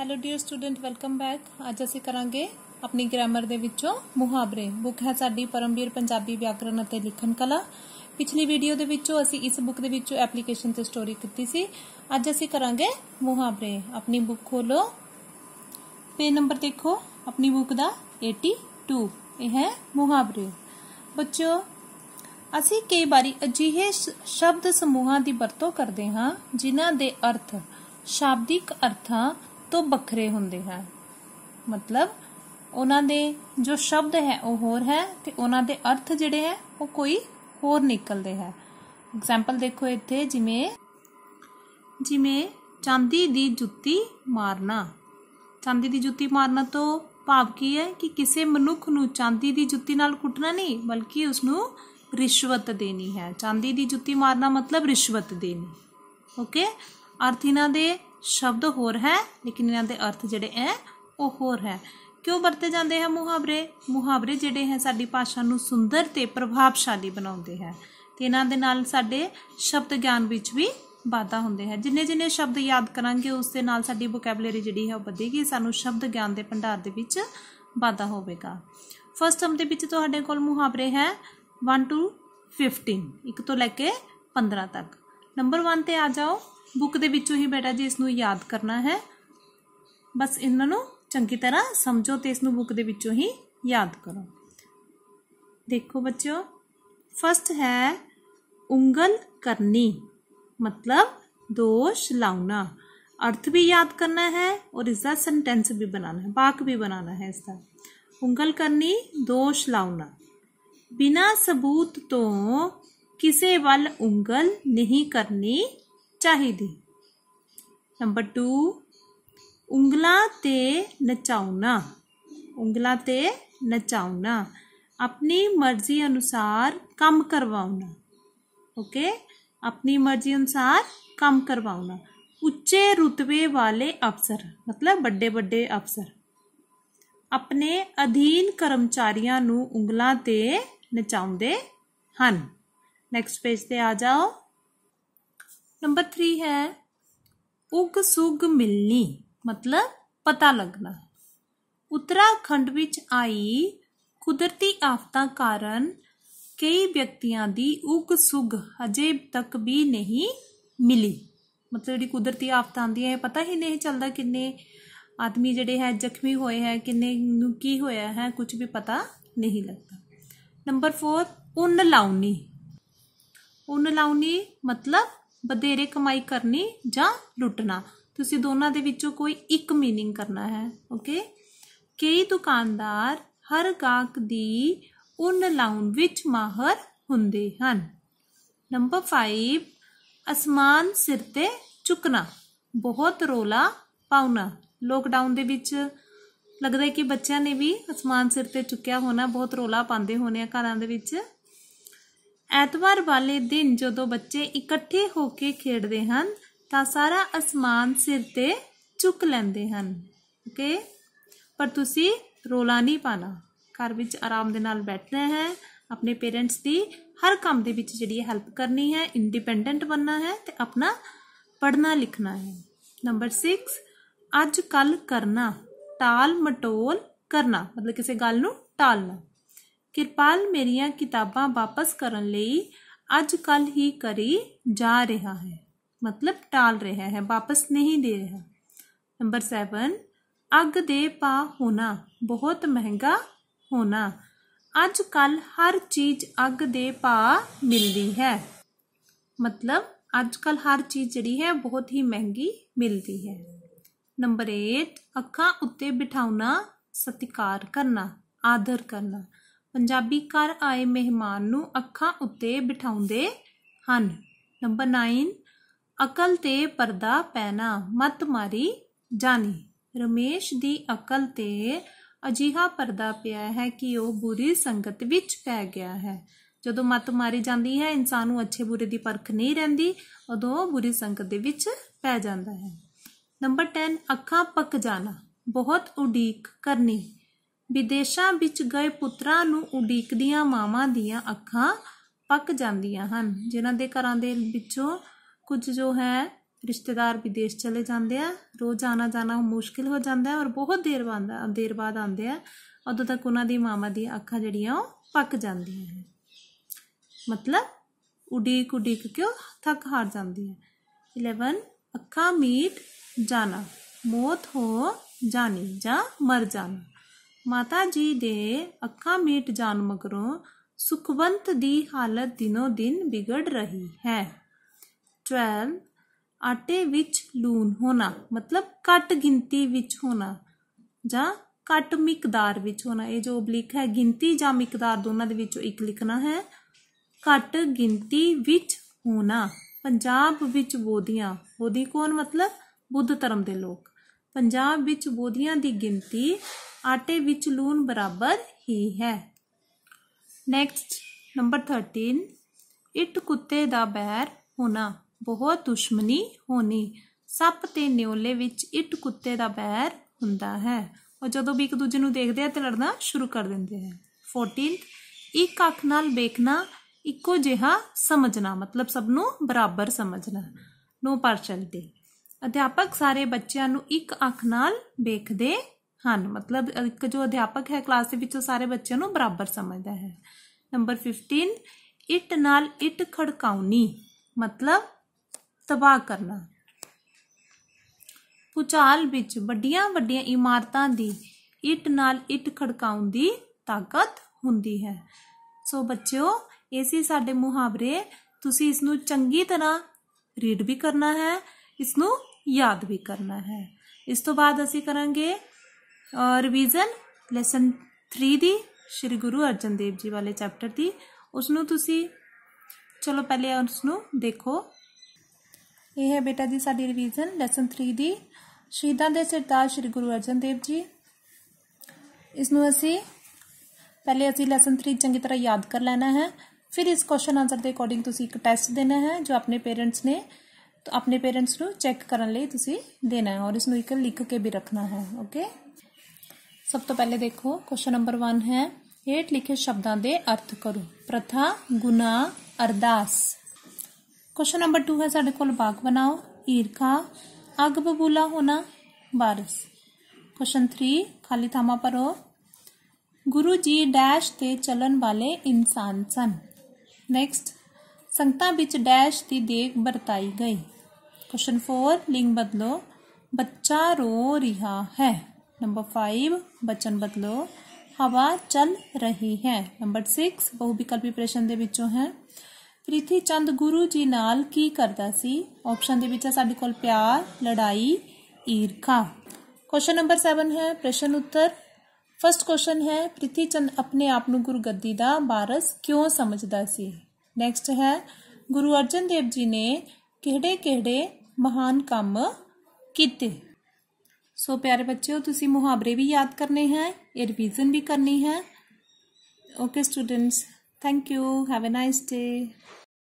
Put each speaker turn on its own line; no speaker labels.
hello dear student welcome back अज असि करा अपनी ग्रामर मुहावरे बुक है साड़ी परमवीर पंजाबी व्याकरण लिखन कला पिछली वीडियो दे इस बुक एप्लीकेशन से स्टोरी की अज अस करा मुहावरे अपनी बुक खोलो पे नंबर देखो अपनी बुक का एटी टू यह है मुहावरे बचो असि कई बार अजिहे शब्द समूह की वरतों करते हाँ जिन्हों अर्थ शाब्दिक अर्था ਤੋਂ ਵੱਖਰੇ ਹੁੰਦੇ ਹਨ ਮਤਲਬ ਉਹਨਾਂ ਦੇ ਜੋ ਸ਼ਬਦ ਹੈ ਉਹ ਹੋਰ ਹੈ ਤੇ ਉਹਨਾਂ ਦੇ ਅਰਥ ਜਿਹੜੇ ਹੈ ਉਹ ਕੋਈ ਹੋਰ ਨਿਕਲਦੇ ਹੈ ਐਗਜ਼ਾਮਪਲ ਦੇਖੋ ਇੱਥੇ ਜਿਵੇਂ ਜਿਵੇਂ ਚਾਂਦੀ ਦੀ ਜੁੱਤੀ ਮਾਰਨਾ ਚਾਂਦੀ ਦੀ ਜੁੱਤੀ ਮਾਰਨਾ ਤੋਂ ਭਾਵ ਕੀ ਹੈ ਕਿ ਕਿਸੇ ਮਨੁੱਖ ਨੂੰ ਚਾਂਦੀ ਦੀ ਜੁੱਤੀ ਨਾਲ ਕੁੱਟਣਾ ਨਹੀਂ ਬਲਕਿ ਉਸ ਨੂੰ ਰਿਸ਼ਵਤ ਦੇਣੀ ਹੈ ਚਾਂਦੀ ਦੀ ਜੁੱਤੀ ਮਾਰਨਾ ਮਤਲਬ ਰਿਸ਼ਵਤ ਦੇਣੀ ਓਕੇ ਅਰਥ ਇਹਨਾਂ ਦੇ शब्द होर है लेकिन इन्हों अर्थ जोड़े है वह होर है क्यों वरते जाते हैं मुहावरे मुहावरे जोड़े है साड़ी भाषा को सुंदर तो प्रभावशाली बनाते हैं तो इन्हों शब्द ज्ञान भी वाधा होंगे है जिन्हें जिन्हें शब्द याद करा उस वोकैबलेरी जी है बधेगी सू शब्द ज्ञान के भंडार वाधा होगा फस्ट टर्म के को मुहावरे है वन टू फिफ्टीन एक तो लैके पंद्रह तक नंबर वन पर आ जाओ बुक के ਵਿੱਚੋਂ ही ਬੇਟਾ जी इस याद करना है बस इन्हों ਇਹਨਾਂ समझो तो इस बुक के ਇਸ ਨੂੰ ਬੁੱਕ ਦੇ ਵਿੱਚੋਂ ਹੀ ਯਾਦ ਕਰੋ उंगल करनी मतलब दोष लाना अर्थ भी याद करना है और इसका सेंटेंस भी बनाना है वाक भी बनाना है इसका उंगल करनी दोष लाना बिना सबूत तो किसी वाल उंगल नहीं करनी चाहिए नंबर टू उंगलों ते ਨਚਾਉਣਾ उंगलों ते ਨਚਾਉਣਾ अपनी मर्जी अनुसार कम करवाना ओके अपनी मर्जी अनुसार कम करवाना उच्चे रुतबे वाले अफसर मतलब बड़े बड़े अफसर अपने अधीन कर्मचारियों उंगलों ते नचाते हैं नैक्सट पेज ते आ जाओ नंबर थ्री है उग सुग मिलनी मतलब पता लगना ਉੱਤਰਾਖੰਡ ਵਿੱਚ ਆਈ ਕੁਦਰਤੀ ਆਫਤਾਂ ਕਾਰਨ ਕਈ ਵਿਅਕਤੀਆਂ ਦੀ ਉਗ ਸੁਗ ਅਜੇ ਤੱਕ ਵੀ ਨਹੀਂ ਮਿਲੀ ਮਤਲਬ ਜਿਹੜੀ ਕੁਦਰਤੀ ਆਫਤਾਂ ਆਉਂਦੀਆਂ ਇਹ ਪਤਾ ਹੀ ਨਹੀਂ ਚੱਲਦਾ ਕਿੰਨੇ ਆਦਮੀ ਜਿਹੜੇ ਹੈ ਜ਼ਖਮੀ ਹੋਏ ਹੈ ਕਿੰਨੇ ਨੂੰ ਕੀ ਹੋਇਆ ਹੈ ਕੁਝ ਵੀ ਪਤਾ ਨਹੀਂ ਲੱਗਦਾ ਨੰਬਰ 4 ਉਨ ਲਾਉਣੀ ਉਨ ਲਾਉਣੀ ਮਤਲਬ बधेरे कमाई करनी ज लुटना तुम दोनों कोई एक मीनिंग करना है ओके कई दुकानदार हर गाहक की उन्न लाने माहर होंगे नंबर फाइव असमान सिर ते चुकना बहुत रोला पाना लॉकडाउन के लगता है कि बच्चों ने भी असमान सिर ते चुकया होना बहुत रोला पाते होने घर ਐਤਵਾਰ ਵਾਲੇ ਦਿਨ ਜਦੋਂ ਬੱਚੇ ਇਕੱਠੇ ਹੋ ਕੇ ਖੇਡਦੇ ਹਨ ਤਾਂ ਸਾਰਾ ਅਸਮਾਨ ਸਿਰ ਤੇ ਚੁੱਕ ਲੈਂਦੇ ਹਨ ਓਕੇ ਪਰ ਤੁਸੀਂ ਰੋਲਾ ਨਹੀਂ ਪਾਣਾ ਘਰ ਵਿੱਚ ਆਰਾਮ ਦੇ ਨਾਲ ਬੈਠਣਾ ਹੈ ਆਪਣੇ ਪੇਰੈਂਟਸ ਦੀ ਹਰ ਕੰਮ ਦੇ ਵਿੱਚ ਜਿਹੜੀ ਹੈਲਪ ਕਰਨੀ ਹੈ ਇੰਡੀਪੈਂਡੈਂਟ ਬਣਨਾ ਹੈ ਤੇ ਆਪਣਾ ਪੜਨਾ ਲਿਖਣਾ ਹੈ ਨੰਬਰ 6 ਅੱਜ ਕੱਲ ਕਰਨਾ ਟਾਲ ਮਟੋਲ ਕਰਨਾ ਮਤਲਬ ਕਿਸੇ ਗੱਲ ਨੂੰ ਟਾਲਣਾ ਕਿਰਪਾਲ ਮੇਰੀਆਂ ਕਿਤਾਬਾਂ ਵਾਪਸ ਕਰਨ ਲਈ ਅੱਜ ਕੱਲ ਹੀ ਕਰੀ ਜਾ ਰਿਹਾ ਹੈ ਮਤਲਬ ਟਾਲ ਰਿਹਾ ਹੈ ਵਾਪਸ ਨਹੀਂ ਦੇ ਰਿਹਾ ਨੰਬਰ 7 ਅੱਗ ਦੇ ਪਾ ਹੋਣਾ ਬਹੁਤ ਮਹਿੰਗਾ ਹੋਣਾ ਅੱਜ ਕੱਲ ਹਰ ਚੀਜ਼ ਅੱਗ ਦੇ ਪਾ ਮਿਲਦੀ ਹੈ ਮਤਲਬ ਅੱਜ ਕੱਲ ਹਰ ਚੀਜ਼ ਜਿਹੜੀ ਹੈ ਬਹੁਤ ਹੀ ਮਹਿੰਗੀ ਮਿਲਦੀ ਹੈ ਨੰਬਰ 8 ਅੱਖਾਂ ਉੱਤੇ ਬਿਠਾਉਣਾ ਸਤਿਕਾਰ ਕਰਨਾ ਆਦਰ ਕਰਨਾ ਪੰਜਾਬੀ ਘਰ ਆਏ ਮਹਿਮਾਨ ਨੂੰ ਅੱਖਾਂ ਉੱਤੇ ਬਿਠਾਉਂਦੇ ਹਨ ਨੰਬਰ 9 ਅਕਲ ਤੇ ਪਰਦਾ ਪੈਣਾ ਮਤ ਮਾਰੀ ਜਾਣੀ ਰਮੇਸ਼ ਦੀ ਅਕਲ ਤੇ ਅਜੀਹਾ ਪਰਦਾ ਪਿਆ ਹੈ ਕਿ ਉਹ ਬੁਰੀ ਸੰਗਤ ਵਿੱਚ ਪੈ ਗਿਆ ਹੈ ਜਦੋਂ ਮਤ ਮਾਰੀ ਜਾਂਦੀ ਹੈ ਇਨਸਾਨ ਨੂੰ ਅੱਛੇ ਬੁਰੇ ਦੀ ਪਰਖ ਨਹੀਂ ਰਹਿੰਦੀ ਉਦੋਂ ਬੁਰੀ ਸੰਗਤ ਦੇ ਵਿੱਚ ਪੈ ਜਾਂਦਾ ਹੈ ਨੰਬਰ 10 ਅੱਖਾਂ ਪੱਕ ਜਾਣਾ ਬਹੁਤ ਉਡੀਕ ਕਰਨੀ ਵਿਦੇਸ਼ਾਂ ਵਿੱਚ ਗਏ ਪੁੱਤਰਾਂ ਨੂੰ ਉਡੀਕਦੀਆਂ ਮਾਵਾਂ ਦੀਆਂ ਅੱਖਾਂ ਪੱਕ ਜਾਂਦੀਆਂ ਹਨ ਜਿਨ੍ਹਾਂ ਦੇ ਘਰਾਂ ਦੇ ਵਿੱਚੋਂ ਕੁਝ ਜੋ ਹੈ ਰਿਸ਼ਤੇਦਾਰ ਵਿਦੇਸ਼ ਚਲੇ ਜਾਂਦੇ ਆ ਰੋਜ਼ ਆਣਾ ਜਾਣਾ ਮੁਸ਼ਕਿਲ ਹੋ ਜਾਂਦਾ ਹੈ ਔਰ ਬਹੁਤ ਦੇਰ ਬਾਅਦ ਦੇਰ ਬਾਅਦ ਆਉਂਦੇ ਆ ਉਦੋਂ ਤੱਕ ਉਹਨਾਂ ਦੀ ਮਾਮਾ ਦੀਆਂ ਅੱਖਾਂ ਜਿਹੜੀਆਂ ਉਹ ਪੱਕ ਜਾਂਦੀਆਂ ਹਨ ਮਤਲਬ ਉਡੀਕ ਉਡੀਕ ਕਿਉਂ ਥੱਕ ਹਾਰ ਜਾਂਦੀ ਹੈ 11 ਅੱਖਾਂ ਮੀਟ ਜਾਣਾ ਮੌਤ ਹੋ ਜਾਣੀ ਜਾਂ ਮਰ ਜਾਣਾ माता जी दे अखां मीट जान मगरों सुखवंत दी हालत दिनों दिन बिगड़ रही है 12 आटे विच लून होना मतलब कट गिनती विच होना जा कट मिकदार विच होना ये जो ब्लिक है गिनती जा मिकदार दोनों विच एक लिखना है घट गिनती विच होना पंजाब विच बोधियां बोधी कौन मतलब बुद्ध धर्म के लोग पंजाब विच बोधियां दी गिनती आटे विच लून बराबर ही है नैक्सट नंबर थर्टीन इट कुत्ते का बैर होना बहुत दुश्मनी होनी सप ते न्योले इट कुत्ते दा बैर हुंदा है और जो भी एक दूजे को देखते हैं तो लड़ना शुरू कर देंगे है फोर्टीन एक अख नाल वेखना इको जिहा समझना मतलब सबनों बराबर समझना नो पार चलते अध्यापक सारे बच्चों एक अख न वेखते ਹਨ ਮਤਲਬ ਇੱਕ ਜੋ ਅਧਿਆਪਕ ਹੈ ਕਲਾਸ ਦੇ ਵਿੱਚ ਉਹ ਸਾਰੇ ਬੱਚਿਆਂ ਨੂੰ ਬਰਾਬਰ ਸਮਝਦਾ ਹੈ ਨੰਬਰ 15 ਇਟ ਨਾਲ ਇਟ ਖੜਕਾਉਣੀ ਮਤਲਬ ਤਬਾਹ ਕਰਨਾ ਪੁਚਾਲ ਵਿੱਚ ਵੱਡੀਆਂ ਵੱਡੀਆਂ ਇਮਾਰਤਾਂ ਦੀ ਇਟ ਨਾਲ ਇਟ ਖੜਕਾਉਣ ਦੀ ਤਾਕਤ ਹੁੰਦੀ ਹੈ ਸੋ ਬੱਚਿਓ ਇਹ ਸੀ ਸਾਡੇ ਮੁਹਾਵਰੇ ਤੁਸੀਂ ਇਸ ਨੂੰ ਚੰਗੀ ਤਰ੍ਹਾਂ ਰੀਡ ਵੀ ਕਰਨਾ ਹੈ ਇਸ ਨੂੰ ਯਾਦ ਵੀ ਕਰਨਾ ਹੈ ਇਸ ਤੋਂ ਬਾਅਦ ਅਸੀਂ ਕਰਾਂਗੇ revision lesson three the Shri Guru Arjan देव जी वाले चैप्टर की उसनों चलो पहले उसनों देखो ये है बेटा जी सा रिविजन लैसन थ्री द शहीदा के सरदार श्री गुरु अर्जन देव जी इस असी पहले असी लैसन थ्री चंकी तरह याद कर लेना है फिर इस क्वेश्चन आंसर के अकॉर्डिंग एक टैसट देना है जो अपने पेरेंट्स ने तो अपने पेरेंट्स को करने देना है और इसको एक लिख के भी रखना है ओके सब तो पहले देखो क्वेश्चन नंबर वन है हेठ लिखे शब्दों के अर्थ करो प्रथा गुना अरदास क्वेश्चन नंबर टू है साढ़े को बाग बनाओ ईरखा अग बबूला होना बारिश क्वेश्चन थ्री खाली थामा भरो गुरु जी डैश से चलन वाले इंसान सन नैक्सट संगत डैश की देख बरताई गई क्वेश्चन फोर लिंग बदलो बच्चा रो रिहा है नंबर फाइव बचन बदलो हवा चल रही है नंबर सिक्स बहुविकल्पी प्रश्न के है पृथ्वी चंद गुरु जी नाल की करता सी ऑप्शन साढ़े को प्यार लड़ाई ईरखा क्वेश्चन नंबर सैवन है प्रश्न उत्तर फर्स्ट क्वेश्चन है पृथ्वी चंद अपने आप नुरु गद्दी का वारस क्यों समझता सी नैक्सट है गुरु अर्जन देव जी ने किड़े किहड़े महान काम किते सो प्यारे बच्चे मुहावरे भी याद करने हैं ये रिविजन भी करनी है okay students thank you have a nice day